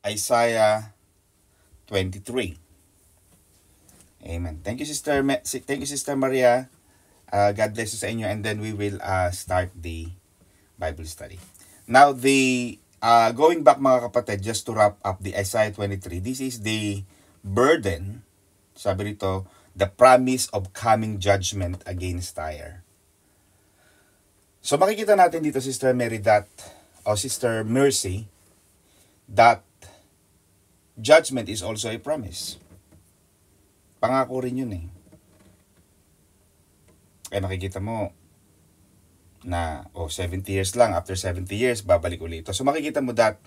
Isaiah 23. Amen. Thank you, Sister, thank you, Sister Maria. Uh, God bless you sa inyo. And then we will uh, start the Bible study. Now, the uh, going back mga kapatid, just to wrap up the Isaiah 23, this is the burden, sabi rito, the promise of coming judgment against Tyre. So makikita natin dito, Sister Mary, that, o oh, Sister Mercy, that Judgment is also a promise. Pangako rin yun eh. Eh makikita mo na oh 70 years lang after 70 years babalik ulit ito. So makikita mo that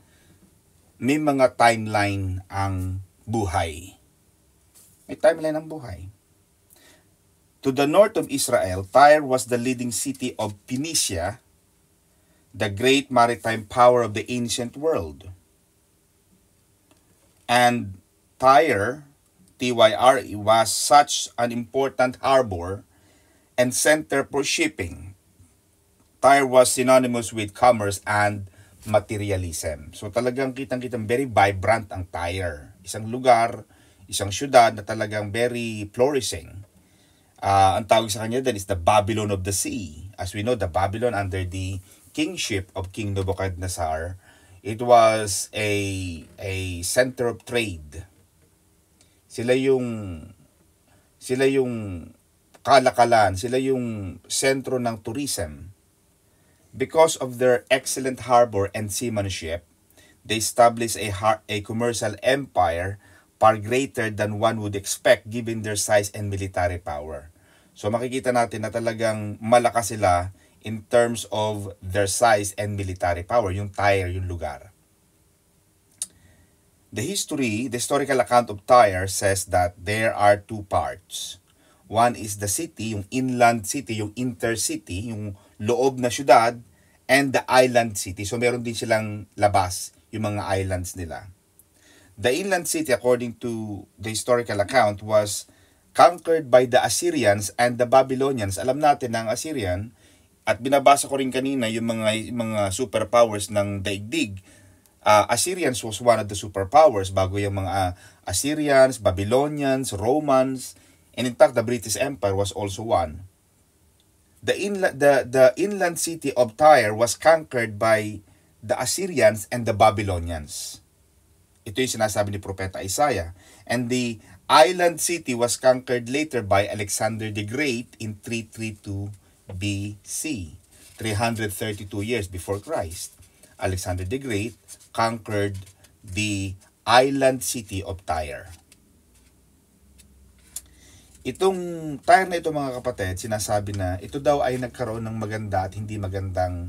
may mga timeline ang buhay. May timeline ang buhay. To the north of Israel, Tyre was the leading city of Phoenicia, the great maritime power of the ancient world and Tyre, T-Y-R-E, was such an important harbor and center for shipping. Tyre was synonymous with commerce and materialism. So talagang kitang-kitang very vibrant ang Tyre. Isang lugar, isang syudad na talagang very flourishing. Uh, ang tawag sa kanya din is the Babylon of the Sea. As we know, the Babylon under the kingship of King Nebuchadnezzar It was a, a center of trade. Sila yung sila yung kalakalan, sila yung sentro ng tourism. Because of their excellent harbor and seamanship, they established a, a commercial empire far greater than one would expect given their size and military power. So makikita natin na talagang malakas sila in terms of their size and military power, yung Tyre, yung lugar. The history, the historical account of Tyre says that there are two parts. One is the city, yung inland city, yung intercity, yung loob na syudad, and the island city. So meron din silang labas, yung mga islands nila. The inland city, according to the historical account, was conquered by the Assyrians and the Babylonians. Alam natin na ang Assyrian, at binabasa ko rin kanina yung mga, mga superpowers ng daigdig. Uh, Assyrians was one of the superpowers bago yung mga uh, Assyrians, Babylonians, Romans, and in fact the British Empire was also one. The, inla- the, the inland city of Tyre was conquered by the Assyrians and the Babylonians. Ito yung sinasabi ni Propeta Isaiah. And the island city was conquered later by Alexander the Great in 332 BC, 332 years before Christ, Alexander the Great conquered the island city of Tyre. Itong Tyre na ito mga kapatid, sinasabi na ito daw ay nagkaroon ng maganda at hindi magandang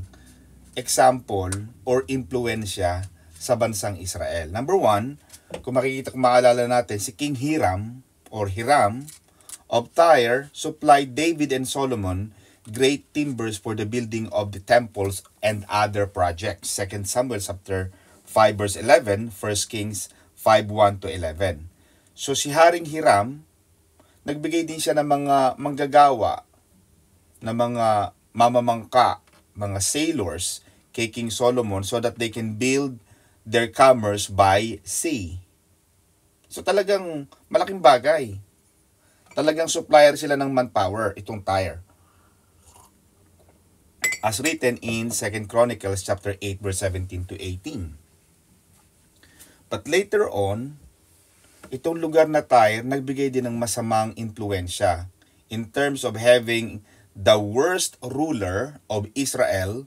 example or impluensya sa bansang Israel. Number one, kung makikita, kung maalala natin, si King Hiram or Hiram of Tyre supplied David and Solomon great timbers for the building of the temples and other projects. Second Samuel chapter 5 verse 11, 1 Kings 5 1 to 11. So si Haring Hiram, nagbigay din siya ng mga manggagawa, ng mga mamamangka, mga sailors kay King Solomon so that they can build their commerce by sea. So talagang malaking bagay. Talagang supplier sila ng manpower, itong tire as written in 2 Chronicles chapter 8 verse 17 to 18. But later on, itong lugar na Tyre nagbigay din ng masamang impluensya in terms of having the worst ruler of Israel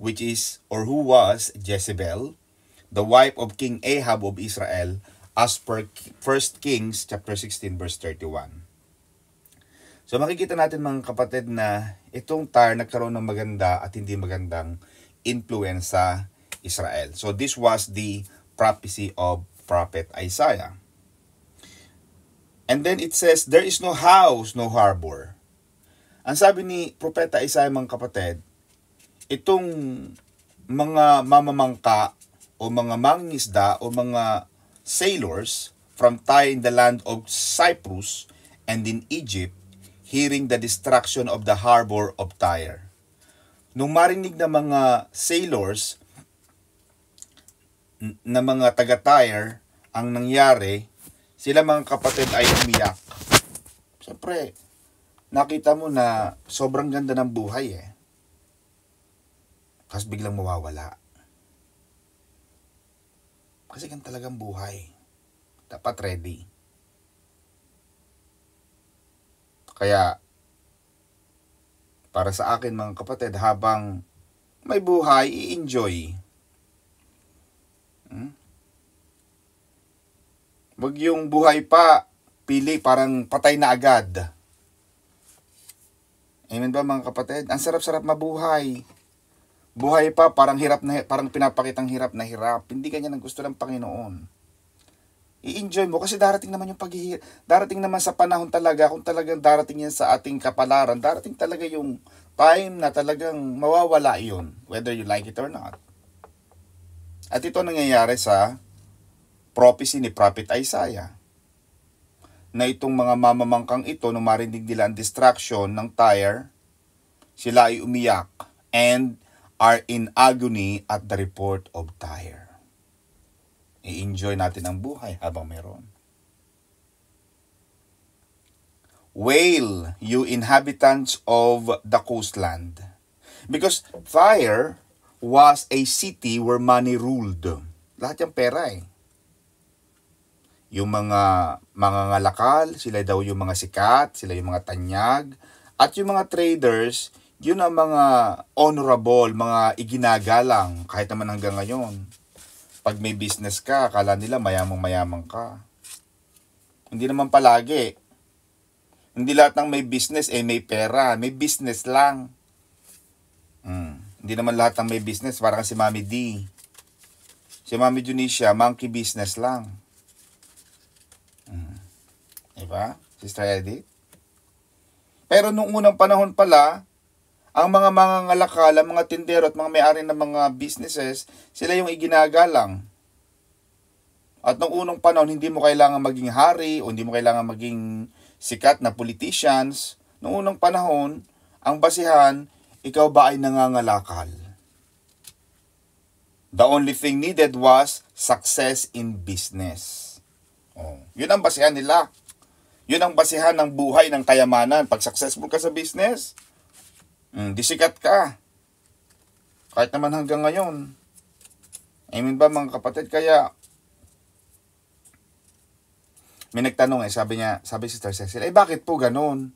which is or who was Jezebel, the wife of King Ahab of Israel as per 1 Kings chapter 16 verse 31. So makikita natin mga kapatid na itong TAR nagkaroon ng maganda at hindi magandang influence sa Israel. So this was the prophecy of Prophet Isaiah. And then it says, there is no house, no harbor. Ang sabi ni Propeta Isaiah mga kapatid, itong mga mamamangka o mga mangisda o mga sailors from Tyre in the land of Cyprus and in Egypt hearing the destruction of the harbor of Tyre. Nung marinig ng mga sailors na mga taga-Tyre ang nangyari, sila mga kapatid ay umiyak. Siyempre, nakita mo na sobrang ganda ng buhay eh. Tapos biglang mawawala. Kasi ganun talagang buhay. Dapat ready. Kaya, para sa akin mga kapatid, habang may buhay, i-enjoy. Hmm? Wag yung buhay pa, pili parang patay na agad. Amen ba mga kapatid? Ang sarap-sarap mabuhay. Buhay pa, parang hirap na, parang pinapakitang hirap na hirap. Hindi kanya ng gusto ng Panginoon i-enjoy mo kasi darating naman yung paghihirap. Darating naman sa panahon talaga kung talagang darating yan sa ating kapalaran. Darating talaga yung time na talagang mawawala yun whether you like it or not. At ito nangyayari sa prophecy ni Prophet Isaiah na itong mga mamamangkang ito nung marinig nila ang distraction ng tire, sila ay umiyak and are in agony at the report of tire. I-enjoy natin ang buhay habang meron. Wail, you inhabitants of the coastland. Because Tyre was a city where money ruled. Lahat yung pera eh. Yung mga mga ngalakal, sila daw yung mga sikat, sila yung mga tanyag, at yung mga traders, yun ang mga honorable, mga iginagalang kahit naman hanggang ngayon pag may business ka, akala nila mayamang mayamang ka. Hindi naman palagi. Hindi lahat ng may business eh may pera. May business lang. Hmm. Hindi naman lahat ng may business. Parang si Mami D. Si Mami Junisha, monkey business lang. Hmm. Diba? Sister Edith? Pero nung unang panahon pala, ang mga mangangalakal, ang mga tindero at mga may-ari ng mga businesses, sila yung iginagalang. At nung unang panahon, hindi mo kailangan maging hari o hindi mo kailangan maging sikat na politicians. Noong unang panahon, ang basihan, ikaw ba ay nangangalakal? The only thing needed was success in business. Oh, yun ang basihan nila. Yun ang basihan ng buhay ng kayamanan. Pag successful ka sa business, Mm, disikat ka. Kahit naman hanggang ngayon. Amen ba mga kapatid? Kaya, may nagtanong eh, sabi niya, sabi si Sister Cecil, eh bakit po ganun?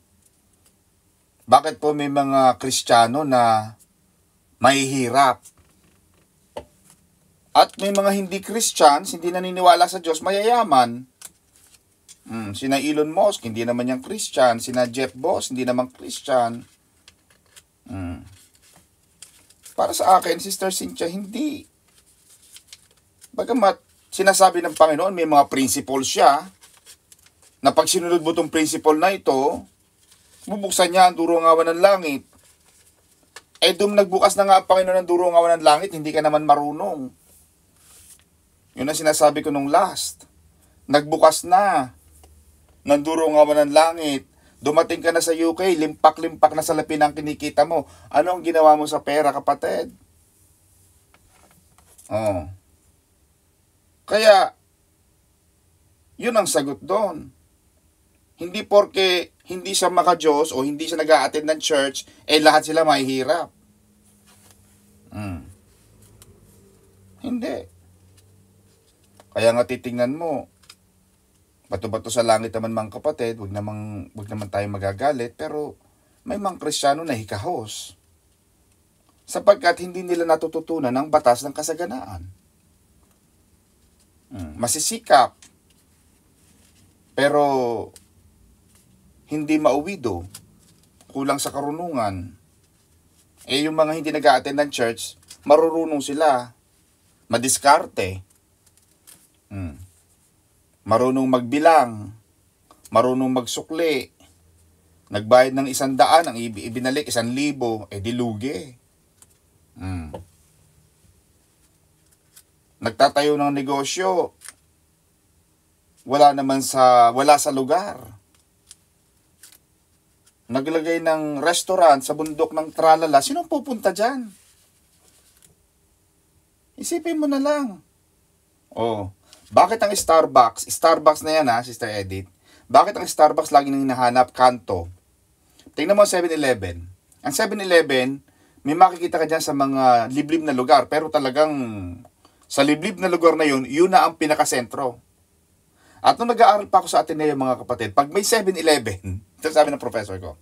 Bakit po may mga Kristiyano na mahihirap? At may mga hindi Christians, hindi naniniwala sa Diyos, mayayaman. Hmm, sina Elon Musk, hindi naman niyang Christian. Sina Jeff Boss, hindi naman Christian. Mm. Para sa akin, Sister Cynthia, hindi. Bagamat sinasabi ng Panginoon, may mga principle siya, na pag sinunod mo itong principle na ito, bubuksan niya ang durungawan ng langit. Eh, dum nagbukas na nga ang Panginoon ng durungawan ng langit, hindi ka naman marunong. Yun ang sinasabi ko nung last. Nagbukas na ng durungawan ng langit, Dumating ka na sa UK, limpak-limpak na sa lapin ang kinikita mo. Ano ang ginawa mo sa pera, kapatid? Oh. Kaya, yun ang sagot doon. Hindi porke hindi siya maka-Diyos o hindi siya nag a ng church, eh lahat sila may hirap. Hmm. Hindi. Kaya nga titingnan mo, bato-bato sa langit naman mga kapatid, wag naman, wag naman tayo magagalit, pero may mga kristyano na hikahos. Sapagkat hindi nila natututunan ang batas ng kasaganaan. Hmm. Masisikap, pero hindi mauwido, kulang sa karunungan. Eh yung mga hindi nag attend ng church, marurunong sila, madiskarte. Hmm marunong magbilang, marunong magsukli, nagbayad ng isang daan, ang ibinalik isang libo, eh di Hmm. Nagtatayo ng negosyo, wala naman sa, wala sa lugar. Naglagay ng restaurant sa bundok ng tralala, sino pupunta dyan? Isipin mo na lang. Oh, bakit ang Starbucks, Starbucks na yan ha, Sister Edit, bakit ang Starbucks lagi nang hinahanap kanto? Tingnan mo ang 7-Eleven. Ang 7-Eleven, may makikita ka dyan sa mga liblib na lugar, pero talagang sa liblib na lugar na yun, yun na ang pinakasentro. At nung nag-aaral pa ako sa Ateneo mga kapatid, pag may 7-Eleven, ito sabi ng professor ko,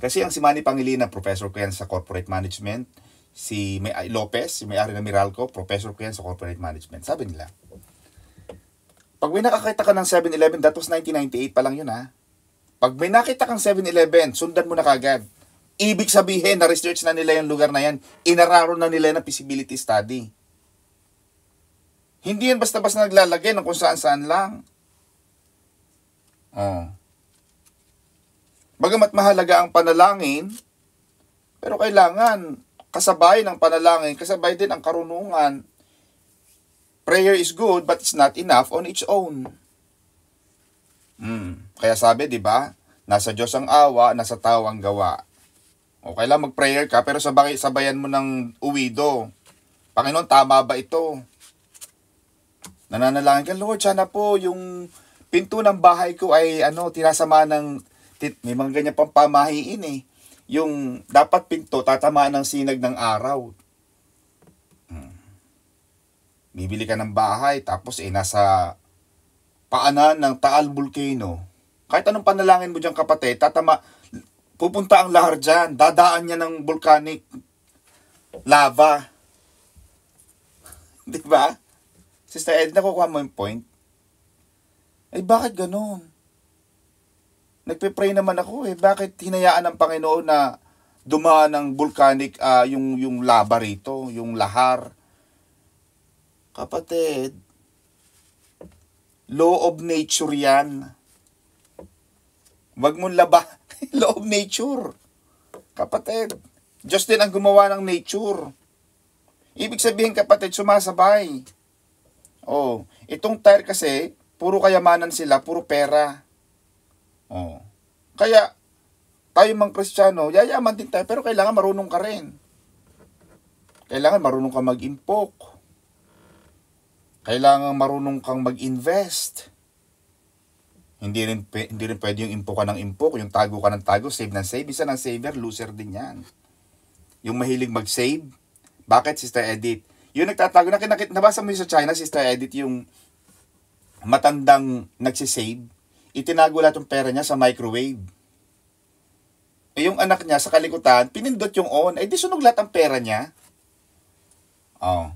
kasi ang si Manny Pangilinan, professor ko yan sa corporate management, si May Lopez, si may-ari ng Miralco, professor ko yan sa corporate management. Sabi nila, pag may nakakita ka ng 7-Eleven, that was 1998 pa lang yun ha. Ah. Pag may nakita kang 7-Eleven, sundan mo na kagad. Ibig sabihin, na-research na nila yung lugar na yan. Inararo na nila na feasibility study. Hindi yan basta-basta naglalagay ng kung saan-saan lang. Oh. Bagamat mahalaga ang panalangin, pero kailangan kasabay ng panalangin, kasabay din ang karunungan. Prayer is good but it's not enough on its own. Hmm. Kaya sabi, di ba? Nasa Diyos ang awa, nasa tao ang gawa. Okay lang mag-prayer ka, pero sabay, sabayan mo ng uwido. Panginoon, tama ba ito? Nananalangin ka, Lord, sana po yung pinto ng bahay ko ay ano, tinasama ng, tit, may mga ganyan pang pamahiin eh yung dapat pinto tatamaan ng sinag ng araw. Hmm. Bibili ka ng bahay tapos eh nasa paanan ng Taal Volcano. Kahit anong panalangin mo diyan kapatid, tatama pupunta ang lahar diyan, dadaan niya ng volcanic lava. 'Di ba? Sister Ed, nakukuha mo yung point. Eh bakit ganoon? nagpe-pray naman ako eh, bakit hinayaan ng Panginoon na dumaan ng volcanic uh, yung yung lava rito, yung lahar. Kapatid, law of nature 'yan. Wag mong laba, law of nature. Kapatid, Diyos din ang gumawa ng nature. Ibig sabihin kapatid, sumasabay. Oh, itong tire kasi, puro kayamanan sila, puro pera. Oh. Kaya, tayo mang kristyano, yayaman din tayo, pero kailangan marunong ka rin. Kailangan marunong ka mag-impok. Kailangan marunong kang mag-invest. Hindi rin, hindi rin pwede yung impok ka ng impok, yung tago ka ng tago, save ng save. Isa ng saver, loser din yan. Yung mahilig mag-save. Bakit, Sister Edith? Yung nagtatago, nakit, nakit, nabasa mo yung sa China, Sister Edith, yung matandang nagsisave Itinago lahat yung pera niya sa microwave. E yung anak niya sa kalikutan, pinindot yung on. Eh di lahat ang pera niya. Oh.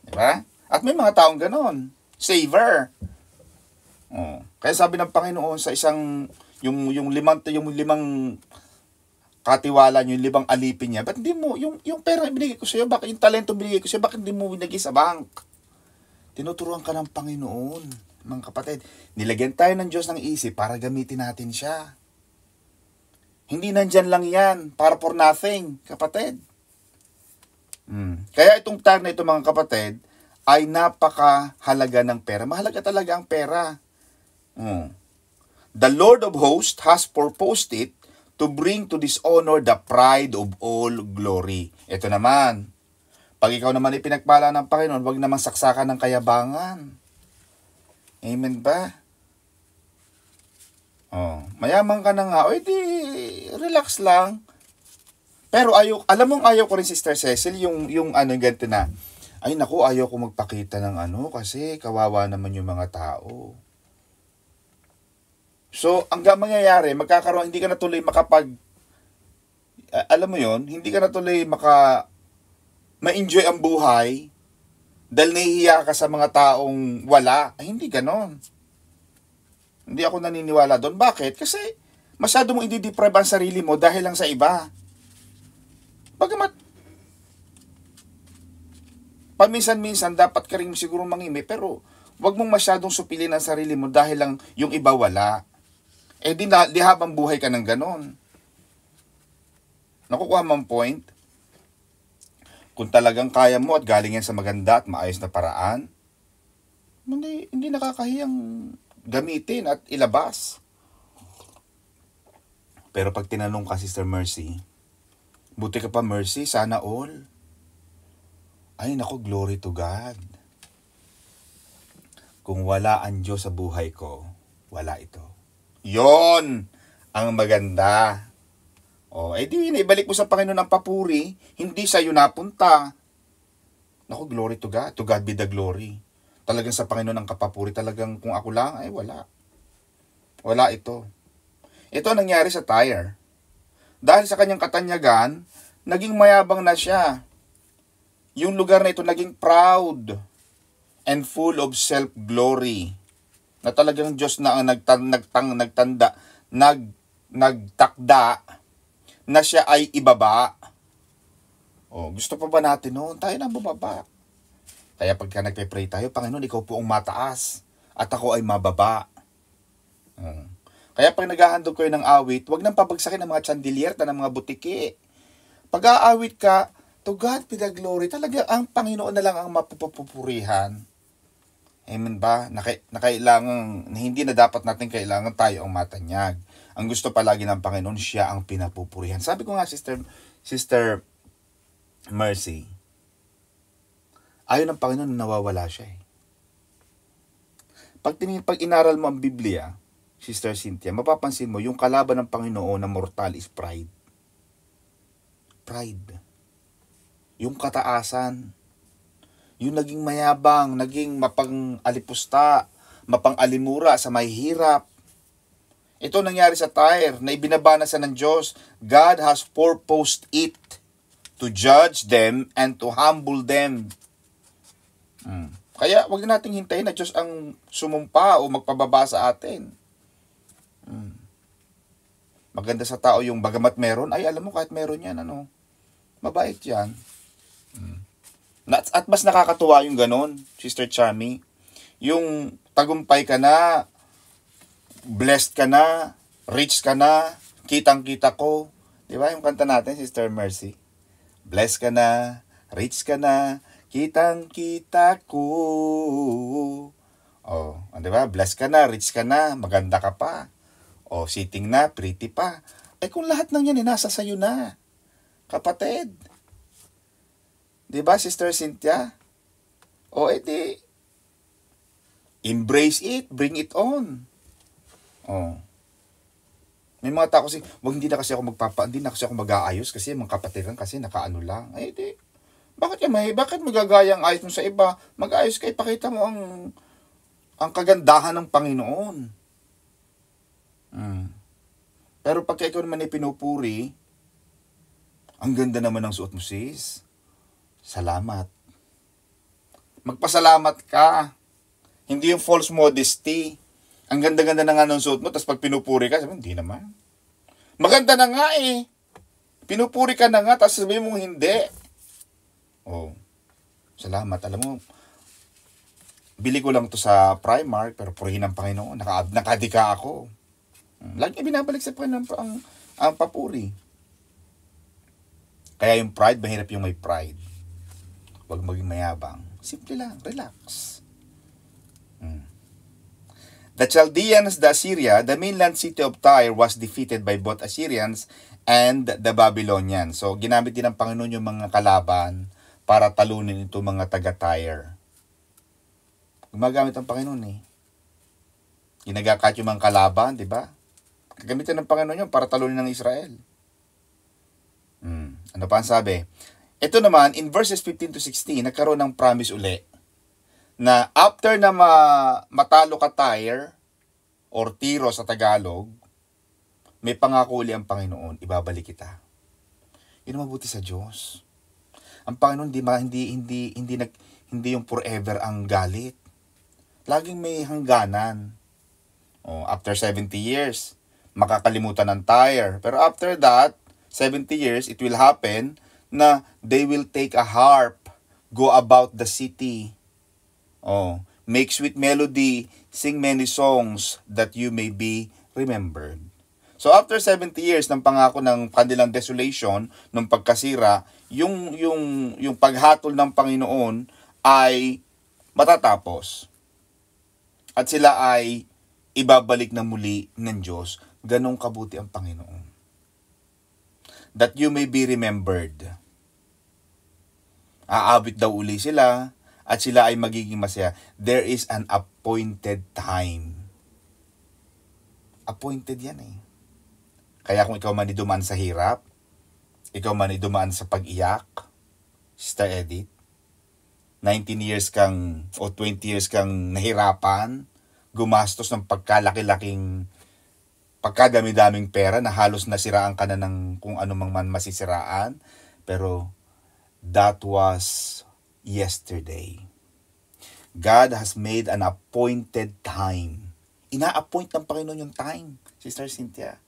Di ba? At may mga taong ganon. Saver. Oh. Kaya sabi ng Panginoon sa isang yung yung limang yung limang katiwala niyo, yung limang alipin niya. Ba't hindi mo yung yung pera ibinigay ko sa iyo, bakit yung talento binigay ko sa iyo, bakit hindi mo binigay sa bank? Tinuturuan ka ng Panginoon mga kapatid, nilagyan tayo ng Diyos ng isip para gamitin natin siya. Hindi nandyan lang yan, para for nothing, kapatid. Hmm. Kaya itong tag na ito mga kapatid, ay napakahalaga ng pera. Mahalaga talaga ang pera. Hmm. The Lord of hosts has purposed it to bring to dishonor the pride of all glory. Ito naman, pag ikaw naman ay pinagpala ng Panginoon, wag naman saksakan ng kayabangan. Amen ba? Oh, mayaman ka na nga. O, di, relax lang. Pero ayaw, alam mong ayaw ko rin, Sister Cecil, yung, yung ano, ganito na, ay nako, ayaw ko magpakita ng ano kasi kawawa naman yung mga tao. So, ang mangyayari, magkakaroon, hindi ka na tuloy makapag, alam mo yon hindi ka na tuloy maka, ma-enjoy ang buhay dahil nahihiya ka sa mga taong wala. Ay, hindi ganon. Hindi ako naniniwala doon. Bakit? Kasi masyado mo idideprive ang sarili mo dahil lang sa iba. Bagamat, paminsan-minsan dapat ka rin siguro mangimi, pero wag mong masyadong supilin ang sarili mo dahil lang yung iba wala. Eh di, na, di habang buhay ka ng ganon. Nakukuha mong point? Kung talagang kaya mo at galing yan sa maganda at maayos na paraan, hindi, hindi nakakahiyang gamitin at ilabas. Pero pag tinanong ka, Sister Mercy, buti ka pa, Mercy, sana all. Ay, nako, glory to God. Kung wala ang Diyos sa buhay ko, wala ito. Yon ang maganda. O, oh, edi eh, ibalik mo sa Panginoon ang papuri, hindi sa iyo napunta. Naku, glory to God. To God be the glory. Talagang sa Panginoon ang kapapuri. Talagang kung ako lang, ay wala. Wala ito. Ito nangyari sa Tyre. Dahil sa kanyang katanyagan, naging mayabang na siya. Yung lugar na ito naging proud and full of self-glory. Na talagang Diyos na ang nagtan, nagtang, nagtanda, nag, nagtakda na siya ay ibaba. Oh, gusto pa ba natin noon? Tayo na bumaba. Kaya pagka nagpe-pray tayo, Panginoon, ikaw po ang mataas at ako ay mababa. Hmm. Kaya pag naghahandog ko ng awit, huwag nang pabagsakin ng mga chandelier chandilierta ng mga butiki. Pag aawit ka, to God be the glory. Talaga ang Panginoon na lang ang mapupupurihan. Amen ba? Na, na kailangan, na hindi na dapat natin kailangan tayo ang matanyag. Ang gusto palagi ng Panginoon, siya ang pinapupurihan. Sabi ko nga, Sister, Sister Mercy, ayaw ng Panginoon na nawawala siya eh. Pag, tinin, pag inaral mo ang Biblia, Sister Cynthia, mapapansin mo, yung kalaban ng Panginoon na mortal is pride. Pride. Yung kataasan. Yung naging mayabang, naging mapang-alipusta, mapang-alimura sa may hirap ito nangyari sa Tyre na sa ng Diyos. God has purposed it to judge them and to humble them. Hmm. Kaya wag nating hintayin na Diyos ang sumumpa o magpababa sa atin. Hmm. Maganda sa tao yung bagamat meron, ay alam mo kahit meron yan, ano, mabait yan. Hmm. At, at mas nakakatuwa yung ganun, Sister Chami. Yung tagumpay ka na, blessed ka na, rich ka na, kitang-kita ko. Di ba yung kanta natin, Sister Mercy? Blessed ka na, rich ka na, kitang-kita ko. Oh, di ba? Blessed ka na, rich ka na, maganda ka pa. O, oh, sitting na, pretty pa. Eh kung lahat ng yan, eh, nasa sayo na. Kapatid. Di ba, Sister Cynthia? O, oh, edi, eh, embrace it, bring it on. Oh. May mga tao kasi, wag hindi na kasi ako magpapa, hindi na kasi ako mag-aayos kasi mga kapatiran kasi nakaano lang. Eh di, bakit yan, may, bakit magagaya ang ayos mo sa iba? Mag-ayos ka, ipakita mo ang ang kagandahan ng Panginoon. Mm. Pero pagka ikaw naman ay pinupuri, ang ganda naman ng suot mo sis. Salamat. Magpasalamat ka. Hindi yung false modesty. Ang ganda-ganda na nga ng suot mo, tapos pag pinupuri ka, sabi hindi naman. Maganda na nga eh. Pinupuri ka na nga, tapos sabi mo hindi. Oh, salamat. Alam mo, bili ko lang to sa Primark, pero purihin ng Panginoon. Naka, nakadika ako. Hmm. Lagi binabalik sa Panginoon ang, ang papuri. Kaya yung pride, mahirap yung may pride. Huwag maging mayabang. Simple lang, relax. Hmm. The Chaldeans, the Assyria, the mainland city of Tyre was defeated by both Assyrians and the Babylonians. So, ginamit din ng Panginoon yung mga kalaban para talunin itong mga taga-Tyre. Gumagamit ang Panginoon eh. Ginagakat yung mga kalaban, di ba? Gagamitin ng Panginoon yun para talunin ng Israel. Hmm. Ano pa ang sabi? Ito naman, in verses 15 to 16, nagkaroon ng promise uli na after na ma- matalo ka tire or tiro sa Tagalog, may pangako uli ang Panginoon, ibabalik kita. Yun mabuti sa Diyos. Ang Panginoon di hindi hindi hindi hindi nag hindi yung forever ang galit. Laging may hangganan. Oh, after 70 years, makakalimutan ng tire. Pero after that, 70 years, it will happen na they will take a harp, go about the city, Oh, make sweet melody, sing many songs that you may be remembered. So after 70 years ng pangako ng kanilang desolation, ng pagkasira, yung yung yung paghatol ng Panginoon ay matatapos. At sila ay ibabalik na muli ng Diyos. Ganong kabuti ang Panginoon. That you may be remembered. Aabit daw uli sila, at sila ay magiging masaya. There is an appointed time. Appointed yan eh. Kaya kung ikaw man dumaan sa hirap, ikaw man dumaan sa pag-iyak, Sister Edith, 19 years kang o 20 years kang nahirapan, gumastos ng pagkalaki-laking pagkadami-daming pera na halos nasiraan ka na ng kung ano mang man masisiraan. Pero that was yesterday. God has made an appointed time. Ina-appoint ng Panginoon yung time, Sister Cynthia.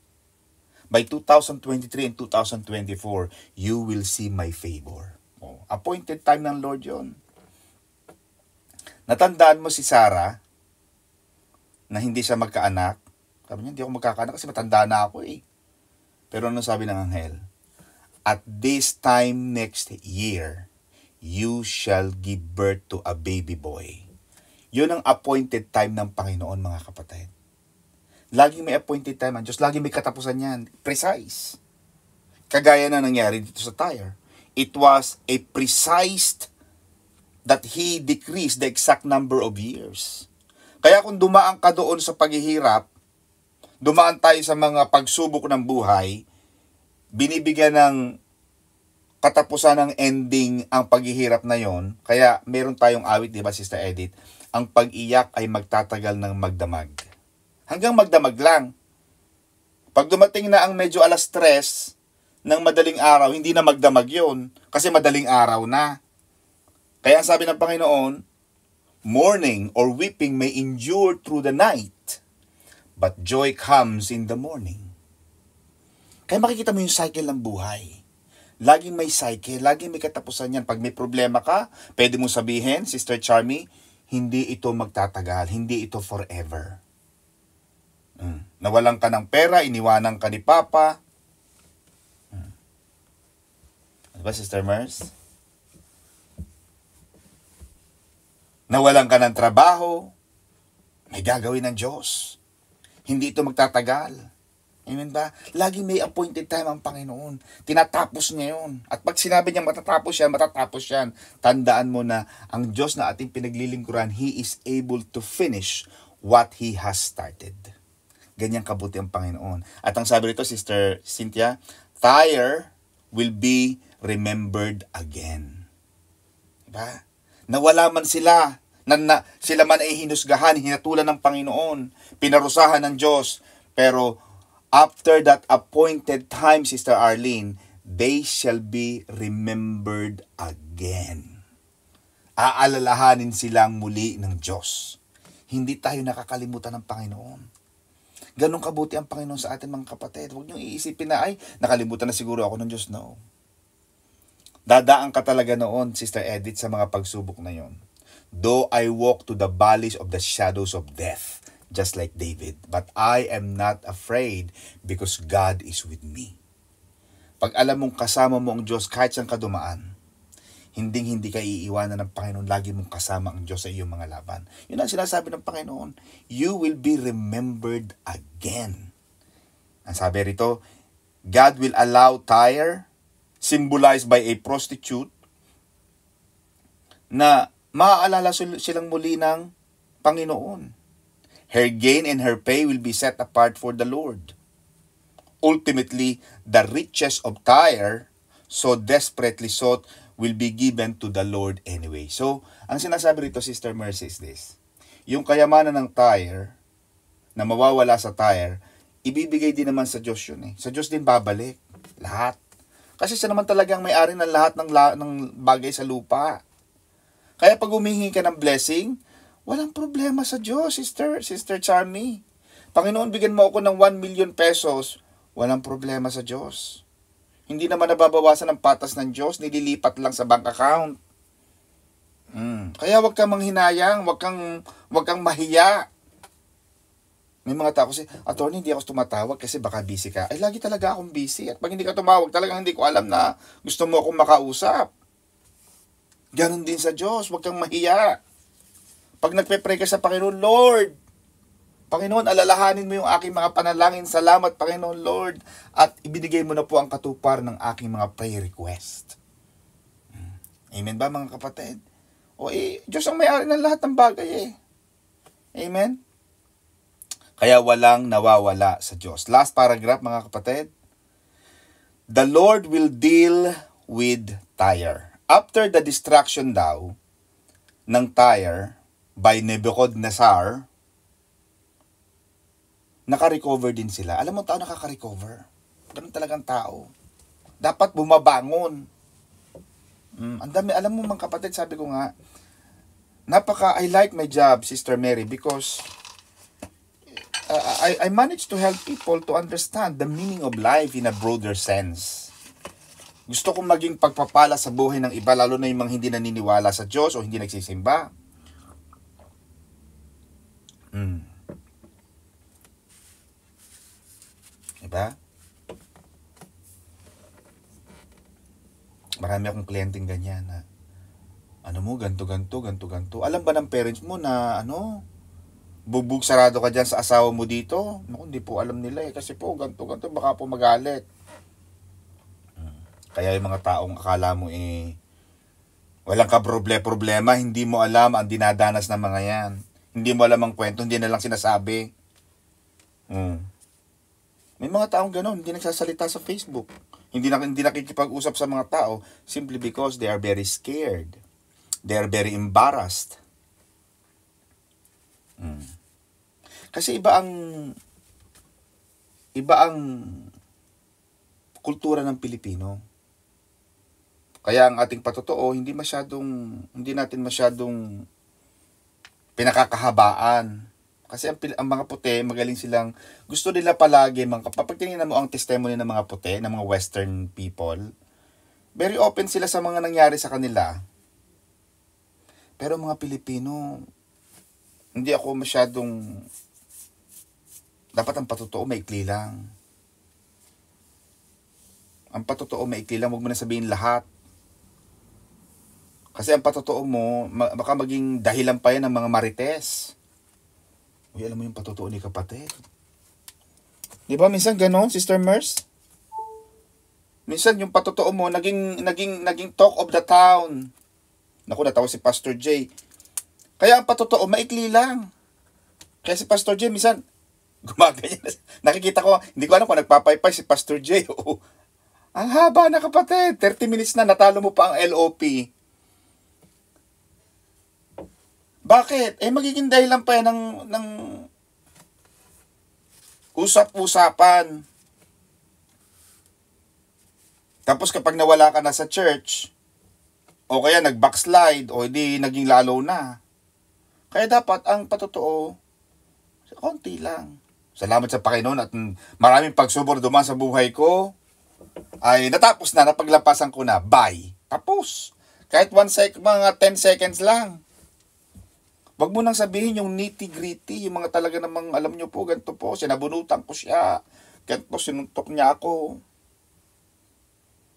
By 2023 and 2024, you will see my favor. Oh, appointed time ng Lord yon. Natandaan mo si Sarah na hindi siya magkaanak. Sabi niya, hindi ako magkakaanak kasi matanda na ako eh. Pero ano sabi ng anghel? At this time next year, you shall give birth to a baby boy. Yun ang appointed time ng Panginoon, mga kapatid. Laging may appointed time ang Diyos. Laging may katapusan yan. Precise. Kagaya na nangyari dito sa Tyre. It was a precise that He decreased the exact number of years. Kaya kung dumaan ka doon sa paghihirap, dumaan tayo sa mga pagsubok ng buhay, binibigyan ng katapusan ng ending ang paghihirap na yon. Kaya meron tayong awit, di ba, Sister Edith? Ang pag-iyak ay magtatagal ng magdamag. Hanggang magdamag lang. Pag dumating na ang medyo alas stress ng madaling araw, hindi na magdamag yon kasi madaling araw na. Kaya ang sabi ng Panginoon, Mourning or weeping may endure through the night, but joy comes in the morning. Kaya makikita mo yung cycle ng buhay Laging may psyche, laging may katapusan yan. Pag may problema ka, pwede mong sabihin, Sister Charmy, hindi ito magtatagal, hindi ito forever. Hmm. Nawalan ka ng pera, iniwanan ka ni Papa. Hmm. Ano ba, Sister Mers? Nawalan ka ng trabaho, may gagawin ng Diyos. Hindi ito magtatagal. Amen ba? Lagi may appointed time ang Panginoon. Tinatapos niya yun. At pag sinabi niya matatapos yan, matatapos yan. Tandaan mo na ang Diyos na ating pinaglilingkuran, He is able to finish what He has started. Ganyang kabuti ang Panginoon. At ang sabi rito, Sister Cynthia, Tyre will be remembered again. Diba? Nawala man sila, na, na sila man ay hinusgahan, hinatulan ng Panginoon, pinarusahan ng Diyos, pero After that appointed time, Sister Arlene, they shall be remembered again. Aalalahanin silang muli ng Diyos. Hindi tayo nakakalimutan ng Panginoon. Ganong kabuti ang Panginoon sa atin mga kapatid. Huwag niyong iisipin na ay, nakalimutan na siguro ako ng Diyos. No. Dadaan ka talaga noon, Sister Edith, sa mga pagsubok na yon. Though I walk to the valleys of the shadows of death, just like David. But I am not afraid because God is with me. Pag alam mong kasama mo ang Diyos kahit saan ka dumaan, hinding hindi ka iiwanan ng Panginoon, lagi mong kasama ang Diyos sa iyong mga laban. Yun ang sinasabi ng Panginoon, you will be remembered again. Ang sabi rito, God will allow Tyre, symbolized by a prostitute, na maaalala silang muli ng Panginoon. Her gain and her pay will be set apart for the Lord. Ultimately, the riches of Tyre, so desperately sought, will be given to the Lord anyway. So, ang sinasabi rito, Sister Mercy, is this. Yung kayamanan ng Tyre, na mawawala sa Tyre, ibibigay din naman sa Diyos yun eh. Sa Diyos din babalik. Lahat. Kasi siya naman talagang may-ari ng lahat ng, la- ng bagay sa lupa. Kaya pag humingi ka ng blessing, Walang problema sa Diyos, Sister, Sister Charmy. Panginoon, bigyan mo ako ng 1 million pesos. Walang problema sa Diyos. Hindi naman nababawasan ang patas ng Diyos, nililipat lang sa bank account. Mm. Kaya wag kang manghinayang, wag kang, wag kang mahiya. May mga tao kasi, attorney, hindi ako tumatawag kasi baka busy ka. Ay, lagi talaga akong busy. At pag hindi ka tumawag, talagang hindi ko alam na gusto mo akong makausap. Ganon din sa Diyos, wag kang mahiya. Pag nagpe-pray ka sa Panginoon, Lord, Panginoon, alalahanin mo yung aking mga panalangin. Salamat, Panginoon, Lord. At ibinigay mo na po ang katupar ng aking mga prayer request. Hmm. Amen ba, mga kapatid? O eh, Diyos ang may-ari ng lahat ng bagay eh. Amen? Kaya walang nawawala sa Diyos. Last paragraph, mga kapatid. The Lord will deal with tire. After the distraction daw ng tire, by Nebuchadnezzar, nakarecover din sila. Alam mo, tao nakaka-recover. Ganun talagang tao. Dapat bumabangon. Mm, ang dami, alam mo mga kapatid, sabi ko nga, napaka, I like my job, Sister Mary, because uh, I, I managed to help people to understand the meaning of life in a broader sense. Gusto kong maging pagpapala sa buhay ng iba, lalo na yung mga hindi naniniwala sa Diyos o hindi nagsisimba Mm. Diba? Marami akong kliyenteng ganyan na ano mo, ganto, ganto, ganto, ganto. Alam ba ng parents mo na ano, bubug sarado ka dyan sa asawa mo dito? No, hindi po alam nila eh. Kasi po, ganto, ganto, baka po magalit. Kaya yung mga taong akala mo eh, walang ka problema, hindi mo alam ang dinadanas ng mga yan. Hindi mo alam ang kwento, hindi na lang sinasabi. Mm. May mga taong ganoon, hindi nagsasalita sa Facebook. Hindi, na, hindi nakikipag-usap sa mga tao simply because they are very scared. They are very embarrassed. Mm. Kasi iba ang iba ang kultura ng Pilipino. Kaya ang ating patotoo, hindi masyadong, hindi natin masyadong pinakakahabaan. Kasi ang, ang mga puti, magaling silang, gusto nila palagi, mga, kapag tinignan mo ang testimony ng mga puti, ng mga western people, very open sila sa mga nangyari sa kanila. Pero mga Pilipino, hindi ako masyadong, dapat ang patotoo maikli lang. Ang patotoo maikli lang, huwag mo na sabihin lahat. Kasi ang patotoo mo, baka maging dahilan pa yan ng mga marites. Uy, alam mo yung patotoo ni kapatid. Di ba minsan ganon, Sister Merce? Minsan yung patotoo mo, naging, naging, naging talk of the town. Naku, natawa si Pastor Jay. Kaya ang patotoo, maikli lang. Kaya si Pastor Jay, minsan, gumaganyan. Nakikita ko, hindi ko alam kung nagpapaypay si Pastor Jay. Ang haba na kapatid, 30 minutes na, natalo mo pa ang LOP. Bakit? Eh magiging dahilan pa yan ng, ng usap-usapan. Tapos kapag nawala ka na sa church, o kaya nag-backslide, o hindi naging lalo na. Kaya dapat ang patotoo, konti lang. Salamat sa Panginoon at maraming pagsubor duman sa buhay ko. Ay natapos na, napaglapasan ko na. Bye. Tapos. Kahit one sec, mga 10 seconds lang. Huwag mo nang sabihin yung nitty-gritty, yung mga talaga namang alam nyo po, ganito po, sinabunutan ko siya, ganito sinuntok niya ako.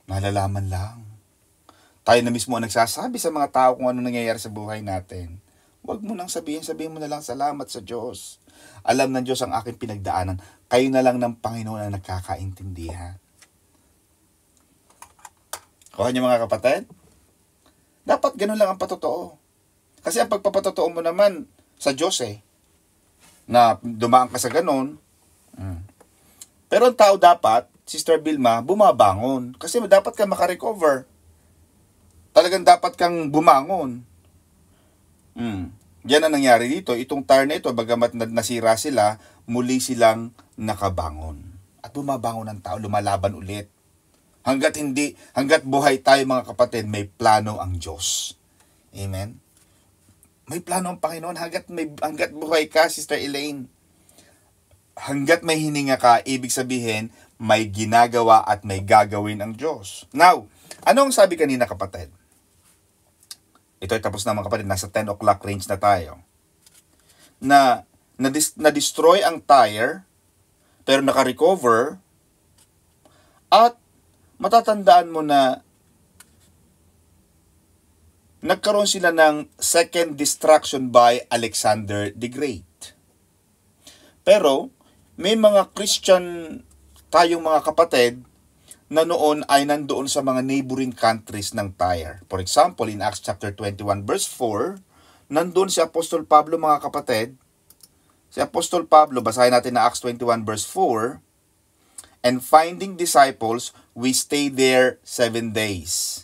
Nalalaman lang. Tayo na mismo ang nagsasabi sa mga tao kung ano nangyayari sa buhay natin. Huwag mo nang sabihin, sabihin mo na lang salamat sa Diyos. Alam ng Diyos ang aking pinagdaanan. Kayo na lang ng Panginoon ang nagkakaintindihan. Kuha niyo mga kapatid? Dapat ganun lang ang patotoo. Kasi ang pagpapatotoo mo naman sa Diyos eh, na dumaan ka sa ganun. Mm. Pero ang tao dapat, Sister Bilma, bumabangon. Kasi dapat ka makarecover. Talagang dapat kang bumangon. Mm. Yan ang nangyari dito. Itong tire na ito, bagamat nasira sila, muli silang nakabangon. At bumabangon ang tao, lumalaban ulit. Hanggat hindi, hanggat buhay tayo mga kapatid, may plano ang Diyos. Amen? May plano ang Panginoon hanggat, may, hanggat buhay ka, Sister Elaine. Hanggat may hininga ka, ibig sabihin, may ginagawa at may gagawin ang Diyos. Now, ano ang sabi kanina kapatid? Ito ay tapos na mga kapatid, nasa 10 o'clock range na tayo. Na, na, na-destroy ang tire, pero naka-recover, at matatandaan mo na nagkaroon sila ng second destruction by Alexander the Great. Pero may mga Christian tayong mga kapatid na noon ay nandoon sa mga neighboring countries ng Tyre. For example, in Acts chapter 21 verse 4, nandoon si Apostol Pablo mga kapatid. Si Apostol Pablo, basahin natin na Acts 21 verse 4, And finding disciples, we stay there seven days.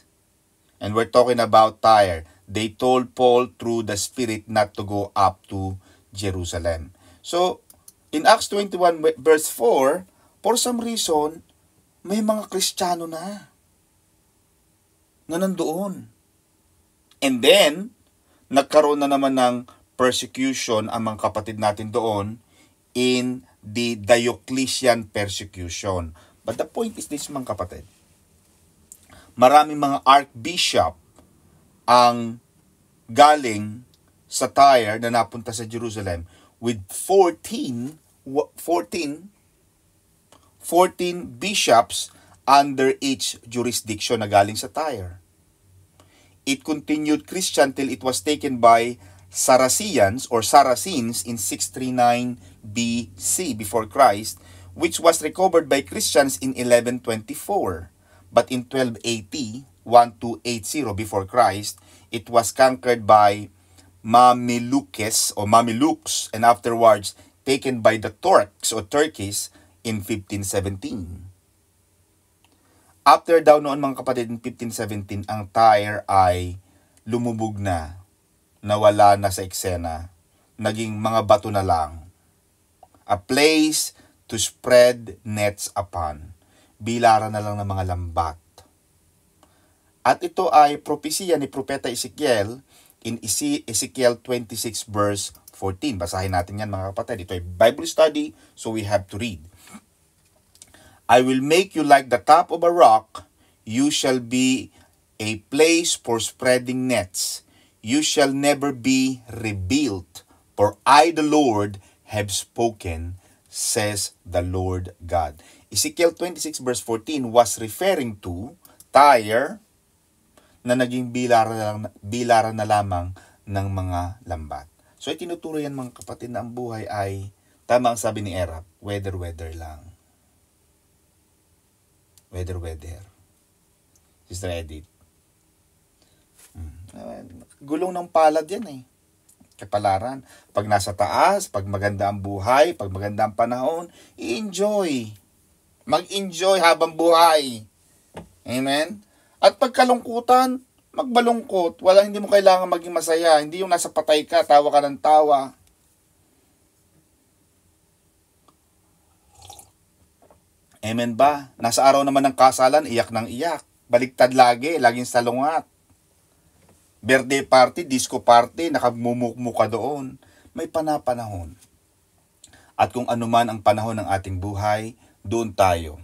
And we're talking about Tyre. They told Paul through the Spirit not to go up to Jerusalem. So, in Acts 21 verse 4, for some reason, may mga Kristiyano na na nandoon. And then, nagkaroon na naman ng persecution ang mga kapatid natin doon in the Diocletian persecution. But the point is this, mga kapatid maraming mga archbishop ang galing sa Tyre na napunta sa Jerusalem with 14 14 14 bishops under each jurisdiction na galing sa Tyre. It continued Christian till it was taken by Saracens or Saracens in 639 BC before Christ, which was recovered by Christians in 1124. But in 1280, 1280 before Christ, it was conquered by Mamelukes or Mamelukes and afterwards taken by the Turks or Turkish in 1517. After daw noon mga kapatid in 1517, ang Tyre ay lumubog na, nawala na sa eksena, naging mga bato na lang. A place to spread nets upon bilara na lang ng mga lambat. At ito ay propesiya ni Propeta Ezekiel in Ezekiel 26 verse 14. Basahin natin yan mga kapatid. Ito ay Bible study, so we have to read. I will make you like the top of a rock. You shall be a place for spreading nets. You shall never be rebuilt, for I, the Lord, have spoken, says the Lord God. Ezekiel 26 verse 14 was referring to Tyre na naging bilara na, lang, bilara na lamang ng mga lambat. So ay tinuturo yan mga kapatid na ang buhay ay, tama ang sabi ni Erap, weather-weather lang. Weather-weather. Sister Edith. Hmm. Ah, gulong ng palad yan eh. Kapalaran. Pag nasa taas, pag maganda ang buhay, pag maganda ang panahon, enjoy. Mag-enjoy habang buhay. Amen? At pagkalungkutan, magbalungkot. Wala, hindi mo kailangan maging masaya. Hindi yung nasa patay ka, tawa ka ng tawa. Amen ba? Nasa araw naman ng kasalan, iyak ng iyak. Baliktad lagi, laging salungat. Birthday party, disco party, nakamumukmu ka doon. May panapanahon. At kung anuman ang panahon ng ating buhay, doon tayo.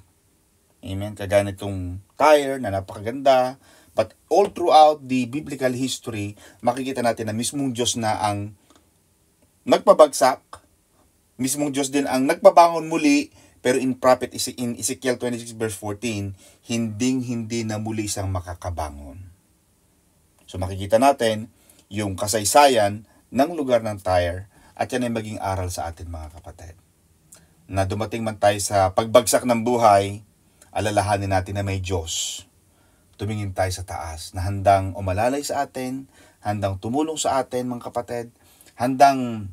Amen. Kagaya nitong Tyre na napakaganda. But all throughout the biblical history, makikita natin na mismong Diyos na ang nagpabagsak, mismong Diyos din ang nagpabangon muli, pero in prophet in Ezekiel 26 verse 14, hinding hindi na muli siyang makakabangon. So makikita natin yung kasaysayan ng lugar ng Tyre at yan ay maging aral sa atin mga kapatid na dumating man tayo sa pagbagsak ng buhay, alalahanin natin na may Diyos. Tumingin tayo sa taas na handang umalalay sa atin, handang tumulong sa atin mga kapatid, handang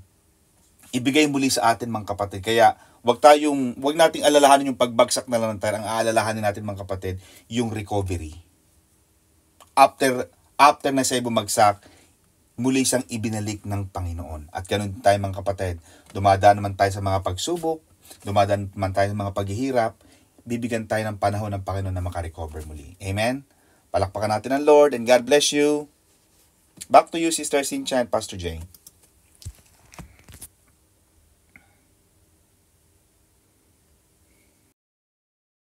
ibigay muli sa atin mga kapatid. Kaya wag tayong wag nating alalahanin yung pagbagsak na lang tayo. Ang aalalahanin natin mga kapatid, yung recovery. After after na sa bumagsak, muli siyang ibinalik ng Panginoon. At ganun tayo mga kapatid, dumadaan naman tayo sa mga pagsubok, dumadaan man tayo ng mga paghihirap, bibigyan tayo ng panahon ng Panginoon na makarecover muli. Amen? Palakpakan natin ang Lord and God bless you. Back to you, Sister Cynthia and Pastor Jane.